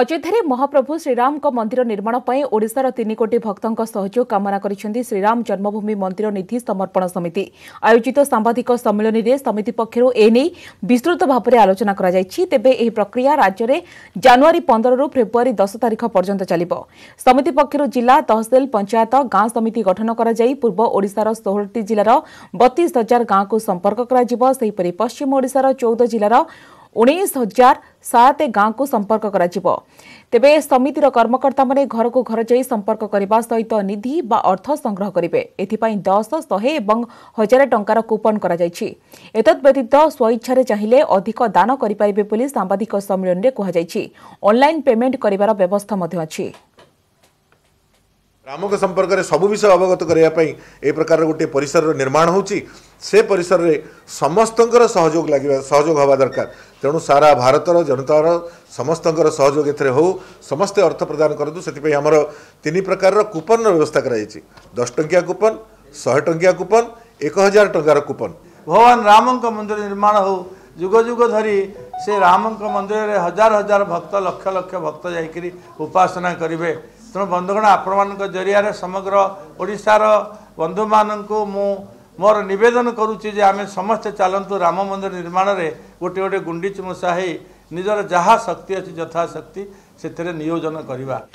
ଅଯୋଧ୍ୟାରେ ମହାପ୍ରଭୁ ଶ୍ରୀରାମଙ୍କ ମନ୍ଦିର ନିର୍ମାଣ ପାଇଁ ଓଡ଼ିଶାର ତିନି କୋଟି ଭକ୍ତଙ୍କ ସହଯୋଗ କାମନା କରିଛନ୍ତି ଶ୍ରୀରାମ ଜନ୍ମଭୂମି ମନ୍ଦିର ନିଧି ସମର୍ପଣ ସମିତି ଆୟୋଜିତ ସାମ୍ବାଦିକ ସମ୍ମିଳନୀରେ ସମିତି ପକ୍ଷରୁ ଏନେଇ ବିସ୍ତୃତ ଭାବରେ ଆଲୋଚନା କରାଯାଇଛି ତେବେ ଏହି ପ୍ରକ୍ରିୟା ରାଜ୍ୟରେ ଜାନୁଆରୀ ପନ୍ଦରରୁ ଫେବୃୟାରୀ ଦଶ ତାରିଖ ପର୍ଯ୍ୟନ୍ତ ଚାଲିବ ସମିତି ପକ୍ଷରୁ ଜିଲ୍ଲା ତହସିଲ ପଞ୍ଚାୟତ ଗାଁ ସମିତି ଗଠନ କରାଯାଇ ପୂର୍ବ ଓଡ଼ିଶାର ଷୋହଳଟି ଜିଲ୍ଲାର ବତିଶ ହଜାର ଗାଁକୁ ସମ୍ପର୍କ କରାଯିବ ସେହିପରି ପଶ୍ଚିମ ଓଡ଼ିଶାର ଚଉଦ ଜିଲ୍ଲାର ଉଣେଇଶ ହଜାର ସାତ ଗାଁକୁ ସମ୍ପର୍କ କରାଯିବ ତେବେ ସମିତିର କର୍ମକର୍ତ୍ତାମାନେ ଘରକୁ ଘର ଯାଇ ସମ୍ପର୍କ କରିବା ସହିତ ନିଧି ବା ଅର୍ଥ ସଂଗ୍ରହ କରିବେ ଏଥିପାଇଁ ଦଶ ଶହେ ଏବଂ ହଜାରେ ଟଙ୍କାର କୁପନ୍ କରାଯାଇଛି ଏତଦ୍ବ୍ୟତୀତ ସ୍ୱଇଚ୍ଛାରେ ଚାହିଁଲେ ଅଧିକ ଦାନ କରିପାରିବେ ବୋଲି ସାମ୍ବାଦିକ ସମ୍ମିଳନୀରେ କୁହାଯାଇଛି ଅନ୍ଲାଇନ୍ ପେମେଣ୍ଟ କରିବାର ବ୍ୟବସ୍ଥା ମଧ୍ୟ ଅଛି ଗ୍ରାମଙ୍କ ସମ୍ପର୍କରେ ସବୁ ବିଷୟ ଅବଗତ କରିବା ପାଇଁ ଏ ପ୍ରକାରର ଗୋଟିଏ ପରିସରର ନିର୍ମାଣ ହେଉଛି ସେ ପରିସରରେ ସମସ୍ତଙ୍କର ସହଯୋଗ ଲାଗିବା ସହଯୋଗ ହେବା ଦରକାର ତେଣୁ ସାରା ଭାରତର ଜନତାର ସମସ୍ତଙ୍କର ସହଯୋଗ ଏଥିରେ ହେଉ ସମସ୍ତେ ଅର୍ଥ ପ୍ରଦାନ କରନ୍ତୁ ସେଥିପାଇଁ ଆମର ତିନି ପ୍ରକାରର କୁପନର ବ୍ୟବସ୍ଥା କରାଯାଇଛି ଦଶ ଟଙ୍କିଆ କୁପନ ଶହେ ଟଙ୍କିଆ କୁପନ ଏକ ହଜାର ଟଙ୍କାର କୁପନ ଭଗବାନ ରାମଙ୍କ ମନ୍ଦିର ନିର୍ମାଣ ହେଉ ଯୁଗ ଯୁଗ ଧରି ସେ ରାମଙ୍କ ମନ୍ଦିରରେ ହଜାର ହଜାର ଭକ୍ତ ଲକ୍ଷ ଲକ୍ଷ ଭକ୍ତ ଯାଇକରି ଉପାସନା କରିବେ ତେଣୁ ବନ୍ଧୁଗଣ ଆପଣମାନଙ୍କ ଜରିଆରେ ସମଗ୍ର ଓଡ଼ିଶାର ବନ୍ଧୁମାନଙ୍କୁ ମୁଁ ମୋର ନିବେଦନ କରୁଛି ଯେ ଆମେ ସମସ୍ତେ ଚାଲନ୍ତୁ ରାମ ମନ୍ଦିର ନିର୍ମାଣରେ ଗୋଟିଏ ଗୋଟିଏ ଗୁଣ୍ଡିଚ ମୂଷା ହେଇ ନିଜର ଯାହା ଶକ୍ତି ଅଛି ଯଥାଶକ୍ତି ସେଥିରେ ନିୟୋଜନ କରିବା